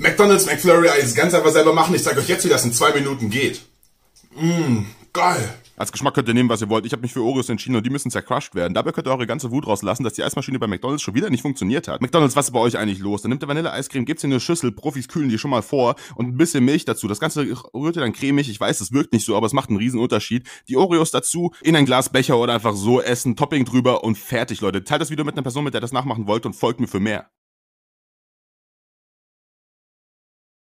McDonald's McFlurry Eis ganz einfach selber machen. Ich zeige euch jetzt, wie das in zwei Minuten geht. Mmm, geil. Als Geschmack könnt ihr nehmen, was ihr wollt. Ich habe mich für Oreos entschieden und die müssen zercrushed werden. Dabei könnt ihr eure ganze Wut rauslassen, dass die Eismaschine bei McDonalds schon wieder nicht funktioniert hat. McDonalds, was ist bei euch eigentlich los? Dann nimmt ihr Vanilleeiscreme, gebt sie in eine Schüssel, Profis kühlen die schon mal vor und ein bisschen Milch dazu. Das Ganze rührt ihr dann cremig. Ich weiß, es wirkt nicht so, aber es macht einen riesen Unterschied. Die Oreos dazu, in ein Glas Becher oder einfach so essen, Topping drüber und fertig, Leute. Teilt das Video mit einer Person, mit der das nachmachen wollt und folgt mir für mehr.